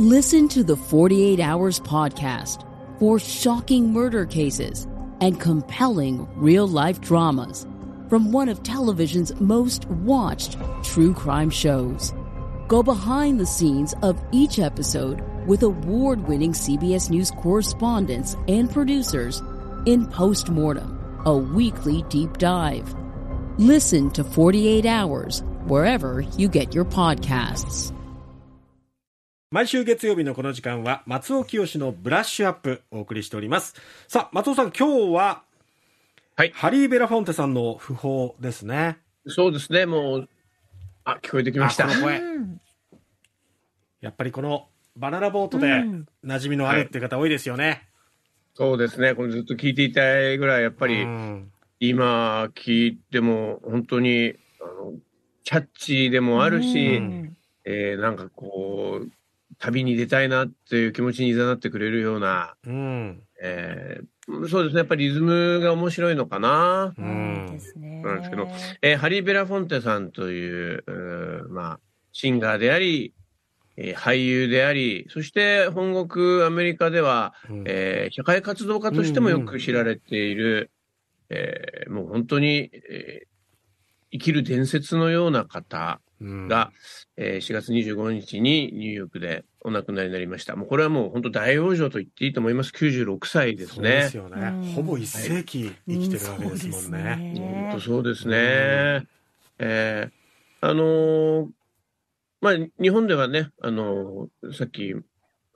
Listen to the 48 Hours podcast for shocking murder cases and compelling real life dramas from one of television's most watched true crime shows. Go behind the scenes of each episode with award winning CBS News correspondents and producers in Postmortem, a weekly deep dive. Listen to 48 Hours wherever you get your podcasts. 毎週月曜日のこの時間は松尾清のブラッシュアップお送りしております。さあ、松尾さん、今日は、はい、ハリー・ベラフォンテさんの訃報ですね。そうですね、もう、あ、聞こえてきました。やっぱりこのバナナボートで馴染みのあるっていう方多いですよね。うんはい、そうですね、これずっと聞いていたいぐらい、やっぱり、今聞いても本当に、あの、キャッチーでもあるし、うん、えー、なんかこう、旅に出たいなっていう気持ちにいざなってくれるような、うんえー、そうですね、やっぱりリズムが面白いのかな、うん、なんですけど、えー、ハリー・ベラフォンテさんという、うまあ、シンガーであり、え俳優であり、そして本国アメリカでは、うん、えー、社会活動家としてもよく知られている、うんうん、えー、もう本当に、えー、生きる伝説のような方が、うん、えー、4月25日にニューヨークでお亡くなりになりました。もうこれはもう本当大往生と言っていいと思います。96歳ですね。ですよねほぼ一世紀生きてるわけですもんね。本、は、当、い、そうですね。うん、えー、あのー、まあ、日本ではね、あのー、さっき、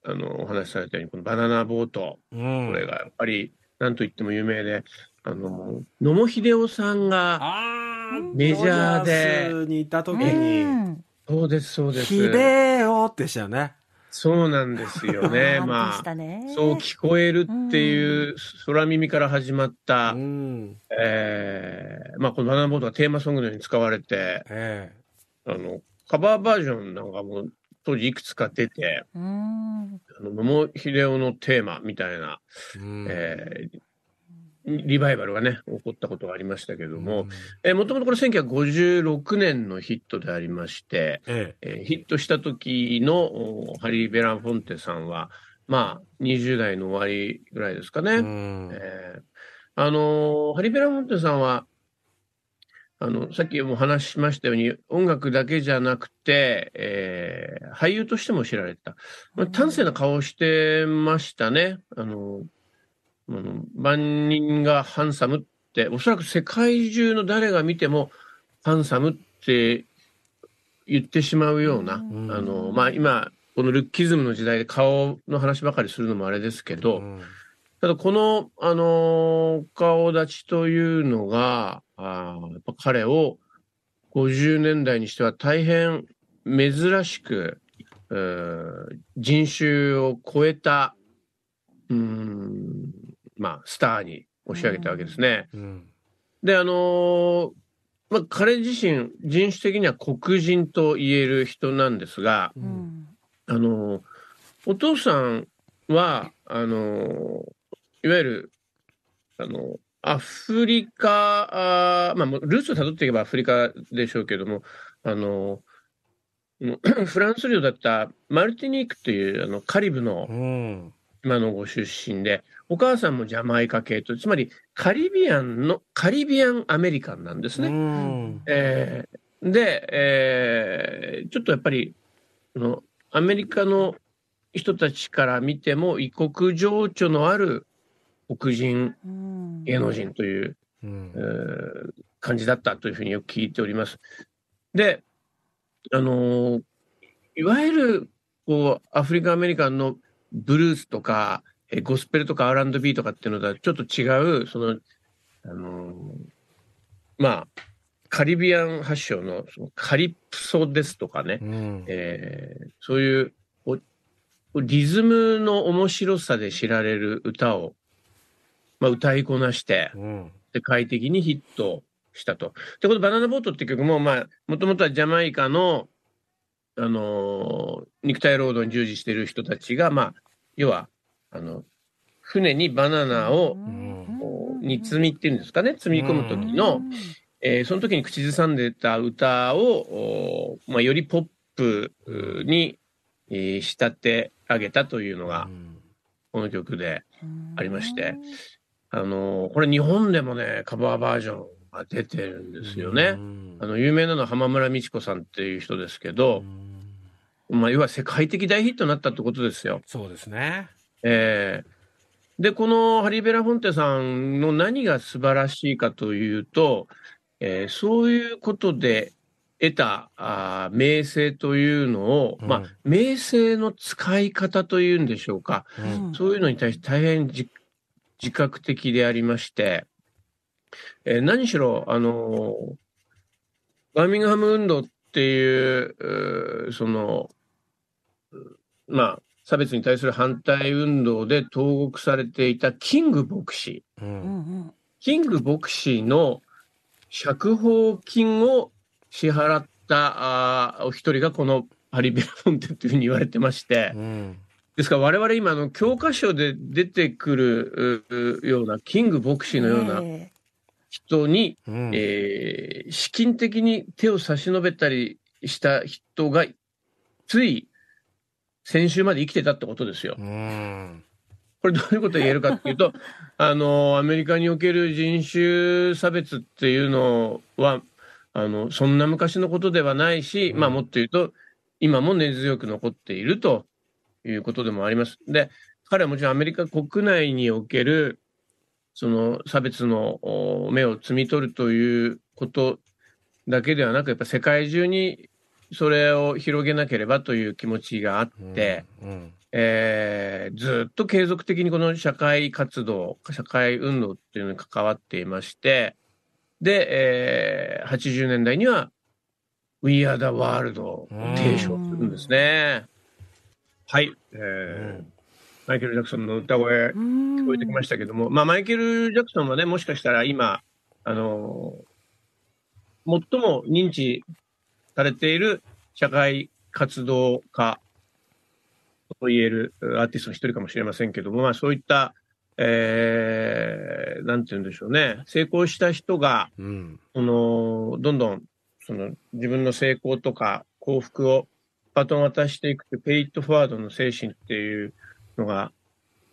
あの、お話しされたように、このバナナボート、うん、これがやっぱり、なんと言っても有名で、あの、野茂英雄さんが、メジャーで。ジャースにた時に、そうです、そうです。ひでよってしたよね。そうなんですよね。まあ、そう聞こえるっていう、空耳から始まった、えー、まあ、このバナナボードがテーマソングのように使われて、あの、カバーバージョンなんかも当時いくつか出て、あの、桃秀英雄のテーマみたいな、えー、リバイバルがね、起こったことがありましたけども、もともとこれ1956年のヒットでありまして、えええヒットした時のハリー・ベランフォンテさんは、まあ、20代の終わりぐらいですかね。えー、あのハリー・ベラフォンテさんは、あの、さっきも話しましたように、音楽だけじゃなくて、えー、俳優としても知られた。まあ、端正な顔してましたね。あの、万人がハンサムって、おそらく世界中の誰が見ても、ハンサムって言ってしまうような、うん、あの、まあ、今、このルッキズムの時代で顔の話ばかりするのもあれですけど、うん、ただこの、あの、顔立ちというのが、あやっぱ彼を50年代にしては大変珍しく、人種を超えた、うん、まあ、スターに押し上げたわけですね。うんうん、で、あのー、まあ、彼自身、人種的には黒人と言える人なんですが、うん、あのー、お父さんは、あのー、いわゆる、あのアフリカ、あまあ、ルーツをたどっていけばアフリカでしょうけども、あの フランス領だったマルティニークというあのカリブの今のご出身で、お母さんもジャマイカ系と、つまりカリビアンの、カリビアンアメリカンなんですね。えー、で、えー、ちょっとやっぱり、のアメリカの人たちから見ても異国情緒のある黒人、芸能人という、うえー、感じだったというふうによく聞いております。で、あのー、いわゆるこうアフリカアメリカンのブルースとか、えゴスペルとか R&B とかっていうのとはちょっと違う、その、あのー、まあ、カリビアン発祥のそのカリプソですとかね、うん、えー、そういうリズムの面白さで知られる歌を、まあ、歌いこなして、うん、で快適にヒットしたと。でこの「バナナボート」って曲ももともとはジャマイカの、あのー、肉体労働に従事してる人たちが、まあ、要は、あの、船にバナナを、に積みっていうんですかね、積み込む時の、えー、その時に口ずさんでた歌を、まあ、よりポップに、えー、仕立て上げたというのが、この曲でありまして、あの、これ日本でもね、カバーバージョンが出てるんですよね。あの、有名なのは浜村美智子さんっていう人ですけど、まあ、要は世界的大ヒットになったってことですよ。そうですね。えー、で、このハリー・ベラ・フォンテさんの何が素晴らしいかというと、えー、そういうことで得たあ名声というのを、うん、まあ、名声の使い方というんでしょうか、うん、そういうのに対して大変自覚的でありまして、えー、何しろ、あのーバーミンガム運動っっていう、その、まあ、差別に対する反対運動で投獄されていたキング牧師。うん、キング牧師の釈放金を支払ったあお一人がこのハリベラフォンテというふうに言われてまして、うん、ですから我々今の教科書で出てくるようなキング牧師のような人に、うん、えー、資金的に手を差し伸べたりした人が、つい先週まで生きてたってことですよ。うんこれどういうこと言えるかっていうと、あの、アメリカにおける人種差別っていうのは、あの、そんな昔のことではないし、まあもっと言うと、今も根強く残っているということでもあります。で、彼はもちろんアメリカ国内における、その差別の目を摘み取るということだけではなく、やっぱ世界中にそれを広げなければという気持ちがあって、うんうん、えー、ずっと継続的にこの社会活動、社会運動っていうのに関わっていまして、で、えー、80年代には We Are the World を提唱するんですね。うん、はい。えー、うんマイケル・ジャクソンの歌声、聞こえてきましたけども、まあ、マイケル・ジャクソンはね、もしかしたら今、あのー、最も認知されている社会活動家と言えるアーティストの一人かもしれませんけども、まあ、そういった、えー、なんて言うんでしょうね、成功した人が、うん、そのどんどんその自分の成功とか幸福をバトン渡していくって、ペイットフォワードの精神っていう、のが、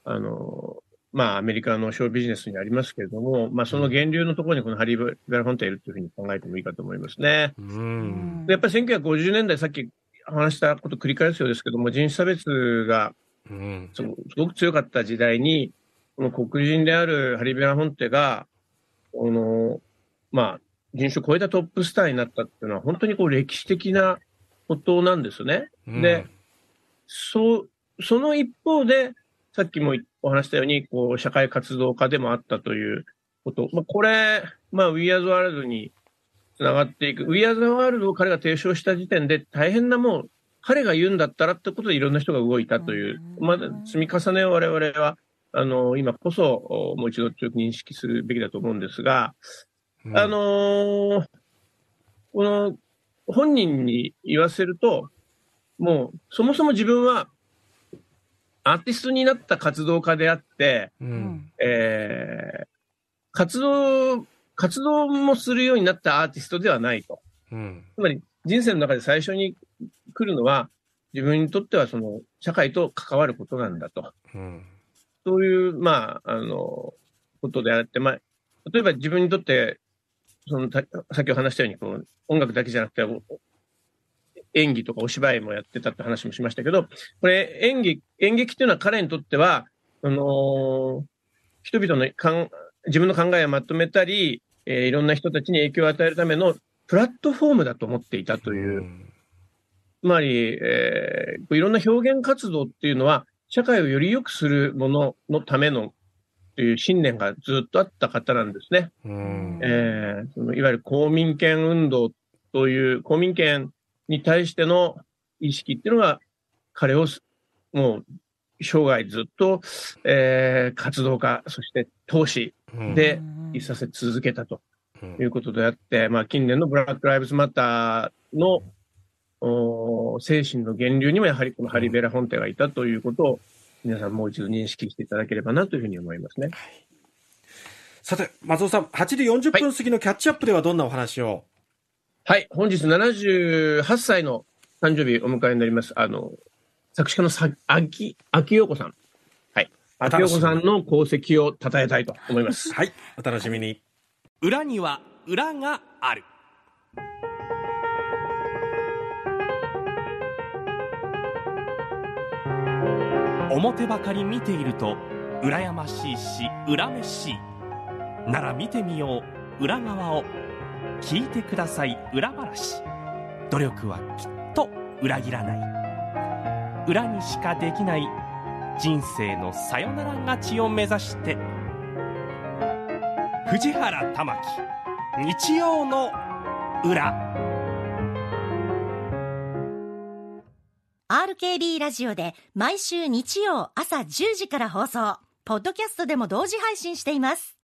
あの、まあ、アメリカのショービジネスにありますけれども、まあ、その源流のところにこのハリー・ベラフォンテいるというふうに考えてもいいかと思いますね。うん、やっぱり1950年代、さっき話したこと繰り返すようですけども、人種差別がすごく強かった時代に、この黒人であるハリー・ベラフォンテが、この、まあ、人種を超えたトップスターになったっていうのは、本当にこう歴史的なことなんですね。うん、で、そう、その一方で、さっきもお話したように、こう、社会活動家でもあったということ。まあ、これ、まあ、We Are the World につながっていく。We Are the World を彼が提唱した時点で、大変なもう、彼が言うんだったらってことでいろんな人が動いたという、まだ積み重ねを我々は、あの、今こそ、もう一度強く認識するべきだと思うんですが、あのー、この、本人に言わせると、もう、そもそも自分はアーティストになった活動家であって、うん、えー、活動、活動もするようになったアーティストではないと。うん、つまり人生の中で最初に来るのは、自分にとってはその社会と関わることなんだと。うん、そういう、まあ、あの、ことであって、まあ、例えば自分にとって、その、さっきお話したように、この音楽だけじゃなくて、演技とかお芝居もやってたって話もしましたけど、これ演技、演劇っていうのは彼にとっては、あのー、人々のかん、自分の考えをまとめたり、えー、いろんな人たちに影響を与えるためのプラットフォームだと思っていたという。つまり、えー、いろんな表現活動っていうのは、社会をより良くするもののためのという信念がずっとあった方なんですね。うん、えー、そのいわゆる公民権運動という、公民権に対しての意識っていうのが、彼をもう生涯ずっと、えー、活動家、そして投資でいさせ続けたということであって、うん、まあ、近年のブラック・ライブズ・マターのお精神の源流にもやはりこのハリベラ・本ンがいたということを、皆さんもう一度認識していただければなというふうに思いますね。はい、さて、松尾さん、8時40分過ぎのキャッチアップではどんなお話を、はいはい、本日78歳の誕生日お迎えになります。あの、作詞家のさ秋、秋陽子さん。はい。秋陽子さんの功績をたたえたいと思います。はい、お楽しみに。裏には裏がある。表ばかり見ていると羨ましいし恨めしいなら見てみよう裏側を聞いてください裏話努力はきっと裏切らない裏にしかできない人生のさよなら勝ちを目指して藤原玉木日曜の裏 RKB ラジオで毎週日曜朝10時から放送ポッドキャストでも同時配信しています